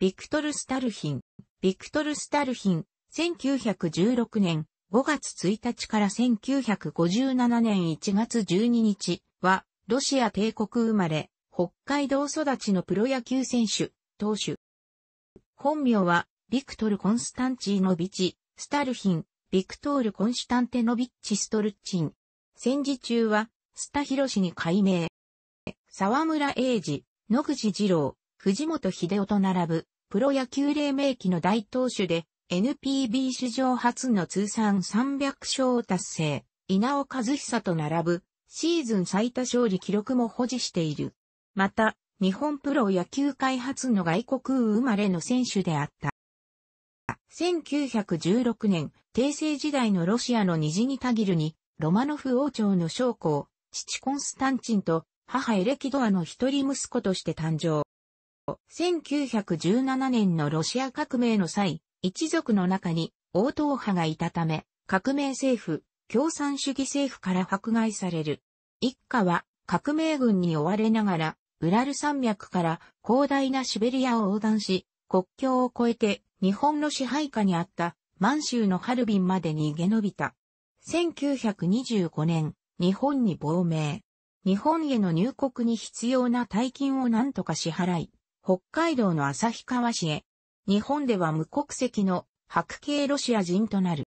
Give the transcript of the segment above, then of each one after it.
ビクトル・スタルヒン。ビクトル・スタルヒン、1916年5月1日から1957年1月12日は、ロシア帝国生まれ、北海道育ちのプロ野球選手、投手。本名は、ビクトル・コンスタンチーノビチ、スタルヒン、ビクトール・コンシタンテノビッチ・ストルッチン。戦時中は、スタヒロシに改名。沢村栄治、野口二郎、藤本秀夫と並ぶプロ野球黎明期の大投手で、NPB 史上初の通算300勝を達成、稲尾和久と並ぶ、シーズン最多勝利記録も保持している。また、日本プロ野球開発の外国生まれの選手であった。1916年、帝政時代のロシアの虹にたぎるに、ロマノフ王朝の将校、父コンスタンチンと母エレキドアの一人息子として誕生。1917年のロシア革命の際、一族の中に王党派がいたため、革命政府、共産主義政府から迫害される。一家は革命軍に追われながら、ウラル山脈から広大なシベリアを横断し、国境を越えて日本の支配下にあった満州のハルビンまで逃げ延びた。1925年、日本に亡命。日本への入国に必要な大金を何とか支払い、北海道の旭川市へ、日本では無国籍の白系ロシア人となる。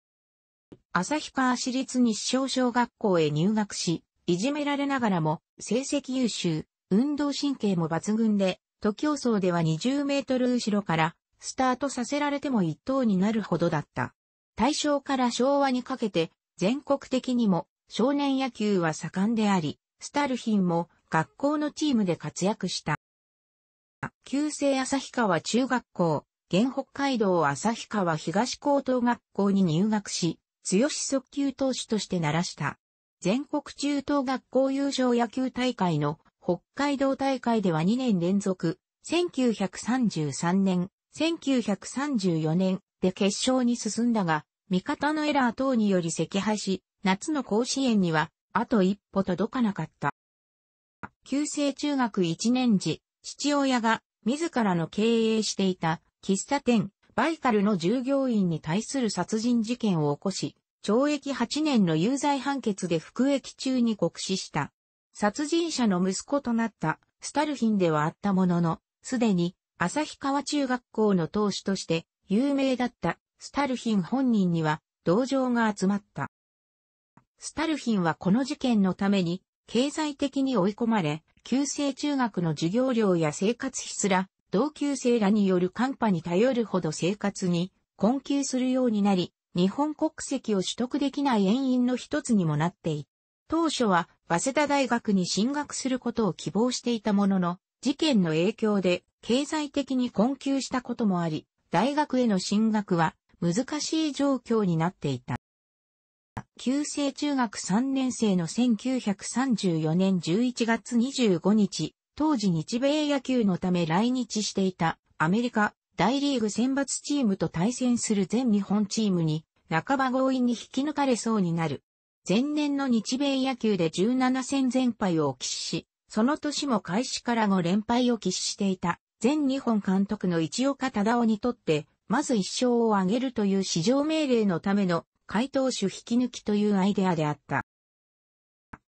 旭川市立日照小学校へ入学し、いじめられながらも成績優秀、運動神経も抜群で、徒競走では20メートル後ろからスタートさせられても一等になるほどだった。大正から昭和にかけて全国的にも少年野球は盛んであり、スタルヒンも学校のチームで活躍した。旧制旭川中学校、現北海道旭川東高等学校に入学し、強し速球投手として鳴らした。全国中等学校優勝野球大会の北海道大会では2年連続、1933年、1934年で決勝に進んだが、味方のエラー等により赤敗し、夏の甲子園には、あと一歩届かなかった。旧制中学1年時、父親が自らの経営していた喫茶店バイカルの従業員に対する殺人事件を起こし、懲役8年の有罪判決で服役中に酷使した。殺人者の息子となったスタルヒンではあったものの、すでに旭川中学校の当主として有名だったスタルヒン本人には同情が集まった。スタルヒンはこの事件のために経済的に追い込まれ、旧制中学の授業料や生活費すら、同級生らによる寒波に頼るほど生活に困窮するようになり、日本国籍を取得できない原因の一つにもなっていた。当初は、早稲田大学に進学することを希望していたものの、事件の影響で経済的に困窮したこともあり、大学への進学は難しい状況になっていた。旧制中学3年生の1934年11月25日、当時日米野球のため来日していたアメリカ大リーグ選抜チームと対戦する全日本チームに半ば強引に引き抜かれそうになる。前年の日米野球で17戦全敗を喫し、その年も開始から5連敗を喫していた全日本監督の一岡忠夫にとって、まず一勝を挙げるという史上命令のための回答手引き抜きというアイデアであった。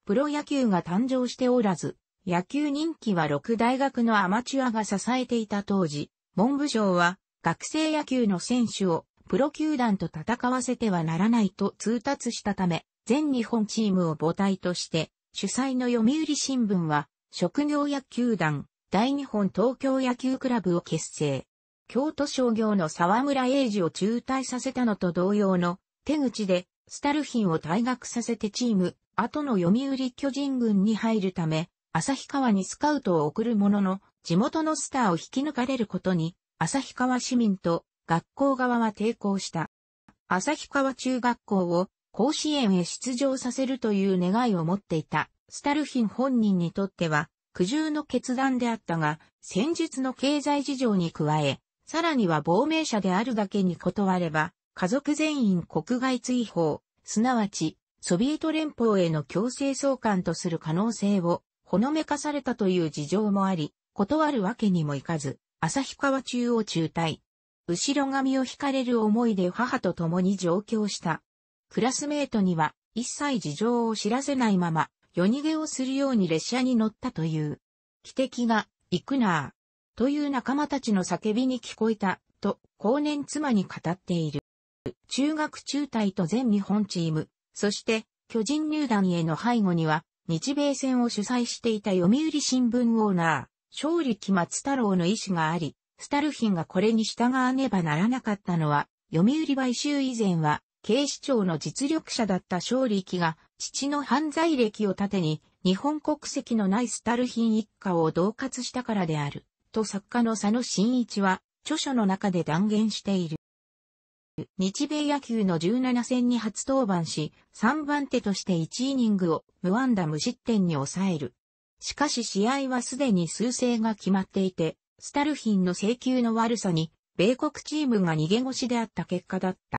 プロ野球が誕生しておらず、野球人気は6大学のアマチュアが支えていた当時、文部省は学生野球の選手をプロ球団と戦わせてはならないと通達したため、全日本チームを母体として、主催の読売新聞は、職業野球団、大日本東京野球クラブを結成。京都商業の沢村栄治を中退させたのと同様の手口で、スタルヒンを退学させてチーム、後の読売巨人軍に入るため、旭川にスカウトを送るものの、地元のスターを引き抜かれることに、旭川市民と学校側は抵抗した。旭川中学校を甲子園へ出場させるという願いを持っていた、スタルヒン本人にとっては、苦渋の決断であったが、戦術の経済事情に加え、さらには亡命者であるだけに断れば、家族全員国外追放、すなわち、ソビエト連邦への強制送還とする可能性を、ほのめかされたという事情もあり、断るわけにもいかず、旭川中央中退。後ろ髪を引かれる思いで母と共に上京した。クラスメートには一切事情を知らせないまま、夜逃げをするように列車に乗ったという。汽笛が、行くなぁ。という仲間たちの叫びに聞こえた、と、後年妻に語っている。中学中隊と全日本チーム、そして巨人入団への背後には、日米戦を主催していた読売新聞オーナー、勝利木松太郎の意思があり、スタルヒンがこれに従わねばならなかったのは、読売買収以前は、警視庁の実力者だった勝利木が、父の犯罪歴を盾に、日本国籍のないスタルヒン一家を同活したからである、と作家の佐野真一は、著書の中で断言している。日米野球の17戦に初登板し、3番手として1イニングを無安打無失点に抑える。しかし試合はすでに数勢が決まっていて、スタルヒンの請求の悪さに、米国チームが逃げ腰であった結果だった。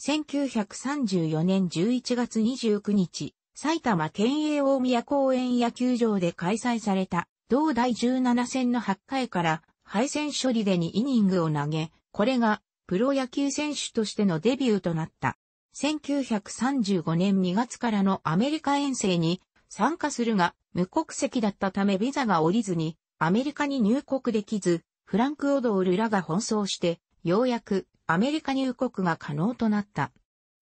1934年11月29日、埼玉県営大宮公園野球場で開催された、同第17戦の8回から、敗戦処理で2イニングを投げ、これがプロ野球選手としてのデビューとなった。1935年2月からのアメリカ遠征に参加するが、無国籍だったためビザが降りずに、アメリカに入国できず、フランク・オドールらが奔走して、ようやくアメリカ入国が可能となった。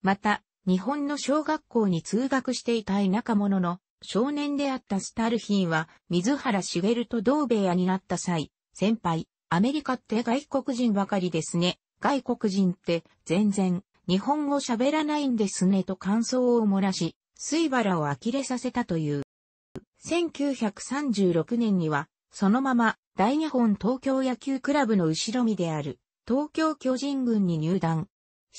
また、日本の小学校に通学していた田舎者の少年であったスタルヒンは、水原茂と同部屋になった際、先輩、アメリカって外国人ばかりですね。外国人って全然日本語喋らないんですねと感想を漏らし、水原を呆れさせたという。1936年には、そのまま大日本東京野球クラブの後ろ身である東京巨人軍に入団。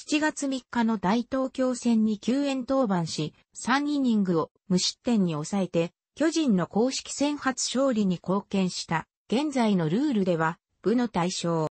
7月3日の大東京戦に救援登板し、3イニングを無失点に抑えて、巨人の公式戦初勝利に貢献した。現在のルールでは、部の対象。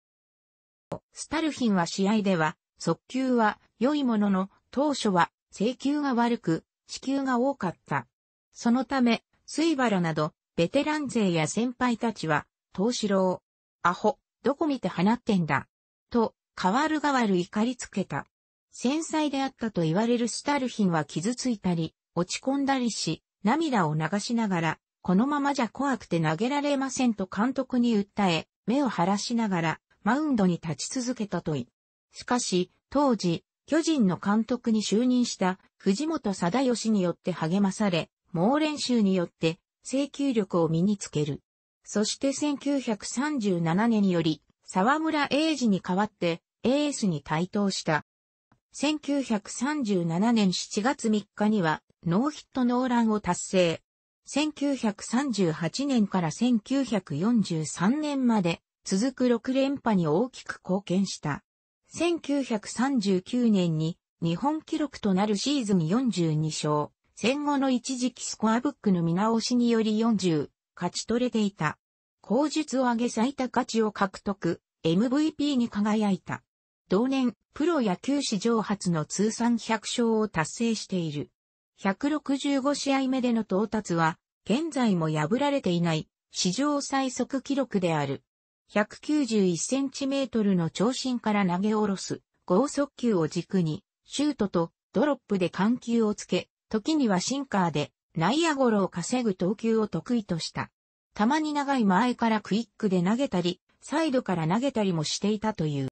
スタルヒンは試合では、速球は良いものの、当初は制球が悪く、死球が多かった。そのため、水原など、ベテラン勢や先輩たちは、東四郎、アホ、どこ見て放ってんだ。と、変わる変わる怒りつけた。繊細であったと言われるスタルヒンは傷ついたり、落ち込んだりし、涙を流しながら、このままじゃ怖くて投げられませんと監督に訴え、目を晴らしながら、マウンドに立ち続けたとい。しかし、当時、巨人の監督に就任した藤本貞義によって励まされ、猛練習によって請求力を身につける。そして1937年により、沢村英二に代わってエースに対等した。1937年7月3日にはノーヒットノーランを達成。1938年から1943年まで続く6連覇に大きく貢献した。1939年に日本記録となるシーズン42勝、戦後の一時期スコアブックの見直しにより40、勝ち取れていた。口述を上げ最多価値を獲得、MVP に輝いた。同年、プロ野球史上初の通算100勝を達成している。165試合目での到達は、現在も破られていない、史上最速記録である。191cm の長身から投げ下ろす、剛速球を軸に、シュートとドロップで緩急をつけ、時にはシンカーで内野ゴロを稼ぐ投球を得意とした。たまに長い前からクイックで投げたり、サイドから投げたりもしていたという。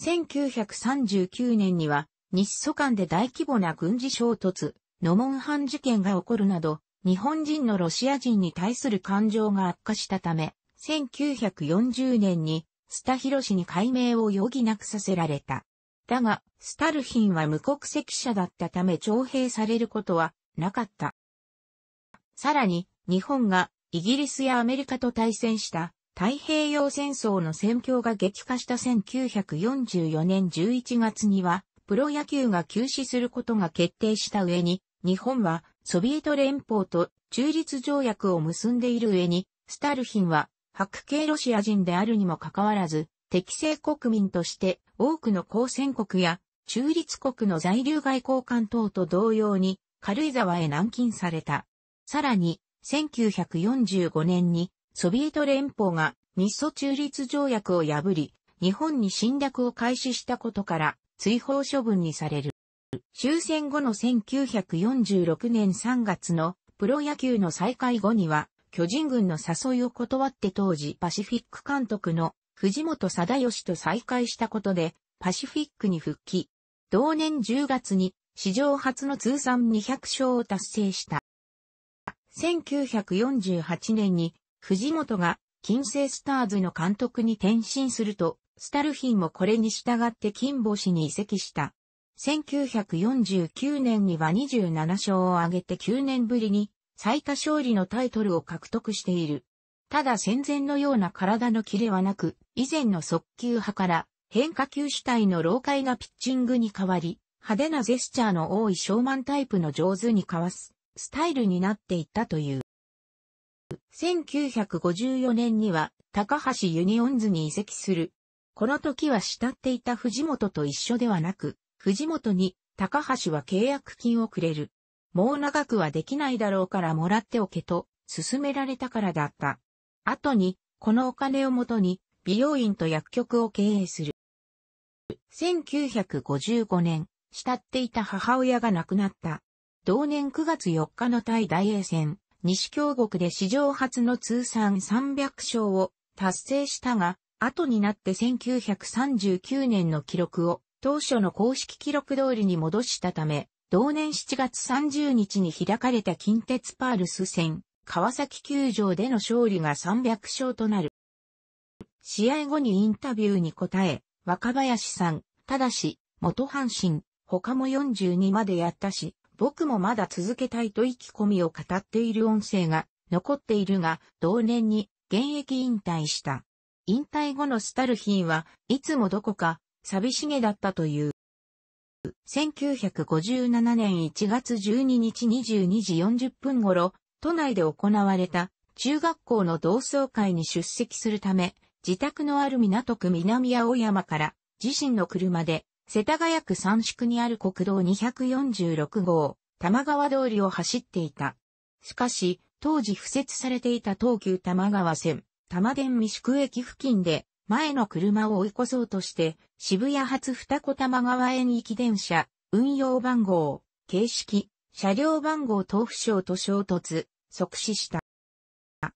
1939年には、日ソ間で大規模な軍事衝突、ノモンハン事件が起こるなど、日本人のロシア人に対する感情が悪化したため、1940年にスタヒロ氏に改名を余儀なくさせられた。だが、スタルヒンは無国籍者だったため徴兵されることはなかった。さらに、日本がイギリスやアメリカと対戦した太平洋戦争の戦況が激化した1944年11月には、プロ野球が休止することが決定した上に、日本はソビエト連邦と中立条約を結んでいる上に、スタルヒンは白系ロシア人であるにもかかわらず、適正国民として多くの交戦国や中立国の在留外交官等と同様に軽井沢へ軟禁された。さらに、1945年にソビエト連邦が日ソ中立条約を破り、日本に侵略を開始したことから追放処分にされる。終戦後の1946年3月のプロ野球の再開後には巨人軍の誘いを断って当時パシフィック監督の藤本貞義と再会したことで、パシフィックに復帰。同年10月に史上初の通算200勝を達成した。1948年に藤本が金星スターズの監督に転身すると、スタルヒンもこれに従って金星に移籍した。1949年には27勝を挙げて9年ぶりに最多勝利のタイトルを獲得している。ただ戦前のような体のキレはなく、以前の速球派から変化球主体の老快なピッチングに変わり、派手なジェスチャーの多いショーマンタイプの上手にかわすスタイルになっていったという。1954年には高橋ユニオンズに移籍する。この時は慕っていた藤本と一緒ではなく、藤本に高橋は契約金をくれる。もう長くはできないだろうからもらっておけと、勧められたからだった。後に、このお金をもとに、美容院と薬局を経営する。1955年、慕っていた母親が亡くなった。同年9月4日の対大英戦、西京国で史上初の通算300勝を達成したが、後になって1939年の記録を当初の公式記録通りに戻したため、同年7月30日に開かれた近鉄パールス戦、川崎球場での勝利が300勝となる。試合後にインタビューに答え、若林さん、ただし、元阪神、他も42までやったし、僕もまだ続けたいと意気込みを語っている音声が残っているが、同年に現役引退した。引退後のスタルヒンはいつもどこか寂しげだったという。1957年1月12日22時40分頃、都内で行われた中学校の同窓会に出席するため、自宅のある港区南青山から自身の車で世田谷区三宿にある国道246号、玉川通りを走っていた。しかし、当時付設されていた東急玉川線、玉電三宿駅付近で前の車を追い越そうとして、渋谷発二子玉川園き電車、運用番号、形式、車両番号等不詳と衝突、即死した。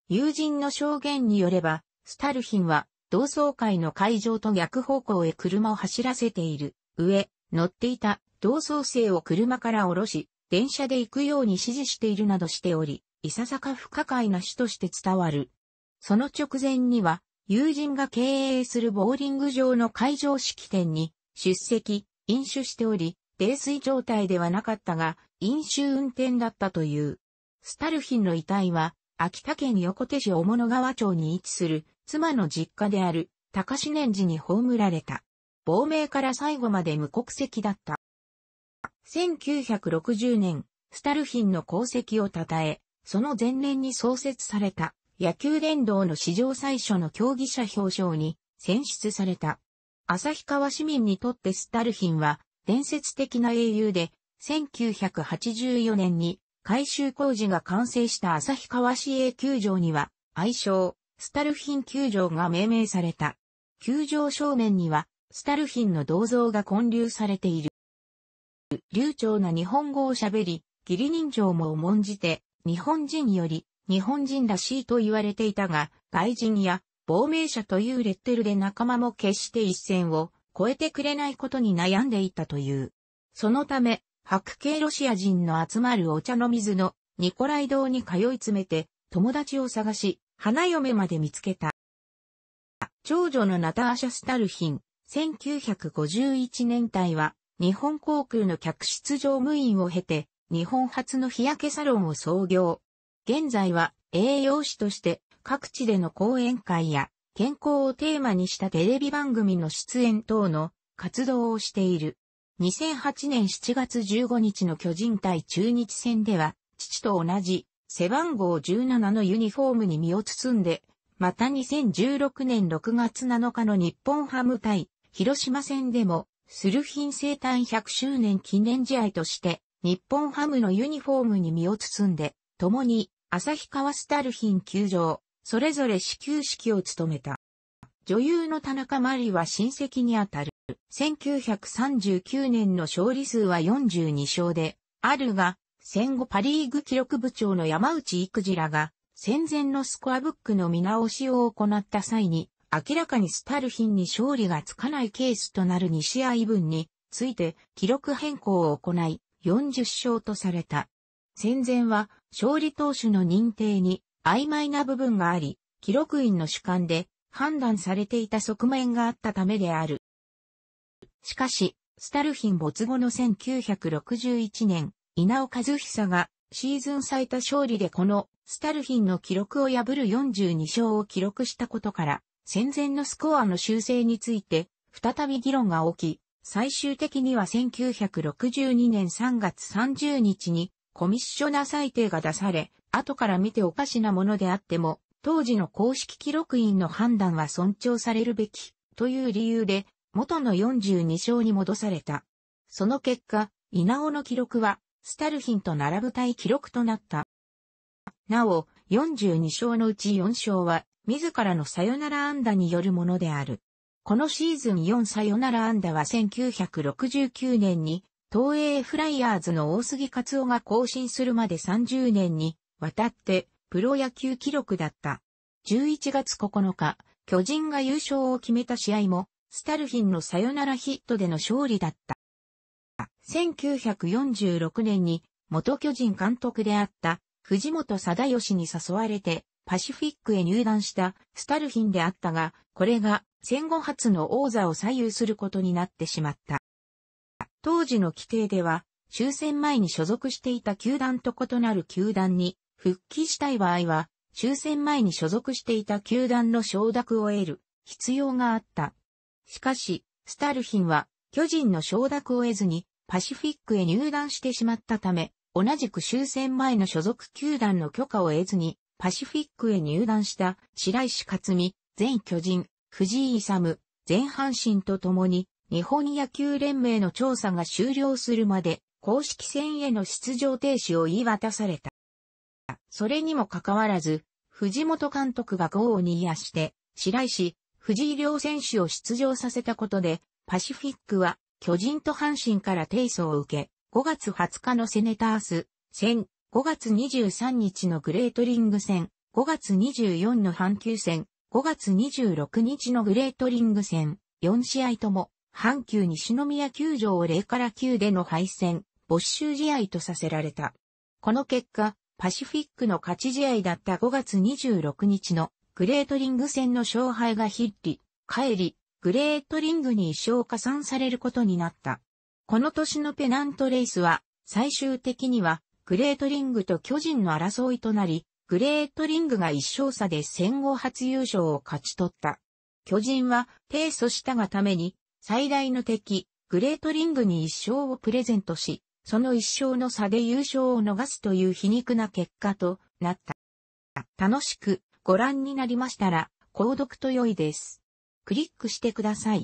友人の証言によれば、スタルヒンは、同窓会の会場と逆方向へ車を走らせている、上、乗っていた同窓生を車から降ろし、電車で行くように指示しているなどしており、いささか不可解な死として伝わる。その直前には、友人が経営するボーリング場の会場式典に出席、飲酒しており、泥酔状態ではなかったが、飲酒運転だったという。スタルヒンの遺体は、秋田県横手市小物川町に位置する、妻の実家である、高志年寺に葬られた。亡命から最後まで無国籍だった。1960年、スタルヒンの功績を称え、その前年に創設された野球連動の史上最初の競技者表彰に選出された。旭川市民にとってスタルヒンは伝説的な英雄で、1984年に改修工事が完成した旭川市営球場には、愛称、スタルヒン球場が命名された。球場正面には、スタルヒンの銅像が建立されている。流暢な日本語を喋り、義理人情も重んじて、日本人より日本人らしいと言われていたが、外人や亡命者というレッテルで仲間も決して一線を超えてくれないことに悩んでいたという。そのため、白系ロシア人の集まるお茶の水のニコライ堂に通い詰めて友達を探し、花嫁まで見つけた。長女のナターシャ・スタルヒン、1951年代は日本航空の客室乗務員を経て日本初の日焼けサロンを創業。現在は栄養士として各地での講演会や健康をテーマにしたテレビ番組の出演等の活動をしている。2008年7月15日の巨人対中日戦では、父と同じ背番号17のユニフォームに身を包んで、また2016年6月7日の日本ハム対広島戦でも、スルフィン生誕100周年記念試合として、日本ハムのユニフォームに身を包んで、共に、旭川スタルヒン球場、それぞれ始球式を務めた。女優の田中真理は親戚にあたる。1939年の勝利数は42勝で、あるが、戦後パリーグ記録部長の山内育児らが、戦前のスコアブックの見直しを行った際に、明らかにスタルヒンに勝利がつかないケースとなる2試合分について記録変更を行い、40勝とされた。戦前は勝利投手の認定に曖昧な部分があり、記録員の主観で判断されていた側面があったためである。しかし、スタルヒン没後の1961年、稲尾和久がシーズン最多勝利でこのスタルヒンの記録を破る42勝を記録したことから、戦前のスコアの修正について、再び議論が起き、最終的には1962年3月30日にコミッショナ裁定が出され、後から見ておかしなものであっても、当時の公式記録員の判断は尊重されるべき、という理由で、元の42章に戻された。その結果、稲尾の記録は、スタルヒンと並ぶ対記録となった。なお、42章のうち4章は、自らのサヨナラ安打によるものである。このシーズン4サヨナラ安打は1969年に東映フライヤーズの大杉克夫が更新するまで30年にわたってプロ野球記録だった。11月9日、巨人が優勝を決めた試合も、スタルヒンのサヨナラヒットでの勝利だった。1946年に元巨人監督であった藤本貞義に誘われてパシフィックへ入団したスタルヒンであったが、これが戦後初の王座を左右することになってしまった。当時の規定では、終戦前に所属していた球団と異なる球団に復帰したい場合は、終戦前に所属していた球団の承諾を得る必要があった。しかし、スタルヒンは巨人の承諾を得ずにパシフィックへ入団してしまったため、同じく終戦前の所属球団の許可を得ずにパシフィックへ入団した白石克美、全巨人、藤井勇、前半身と共に日本野球連盟の調査が終了するまで、公式戦への出場停止を言い渡された。それにもかかわらず、藤本監督が号を煮やして、白石、藤井両選手を出場させたことで、パシフィックは巨人と阪神から提訴を受け、5月20日のセネタース戦、5月23日のグレートリング戦、5月24の阪急戦、5月26日のグレートリング戦、4試合とも阪急西宮球場を0から9での敗戦、没収試合とさせられた。この結果、パシフィックの勝ち試合だった5月26日のグレートリング戦の勝敗がヒッリ、帰り、グレートリングに一生加算されることになった。この年のペナントレースは、最終的には、グレートリングと巨人の争いとなり、グレートリングが一勝差で戦後初優勝を勝ち取った。巨人は、提訴したがために、最大の敵、グレートリングに一勝をプレゼントし、その一勝の差で優勝を逃すという皮肉な結果となった。楽しくご覧になりましたら、購読と良いです。クリックしてください。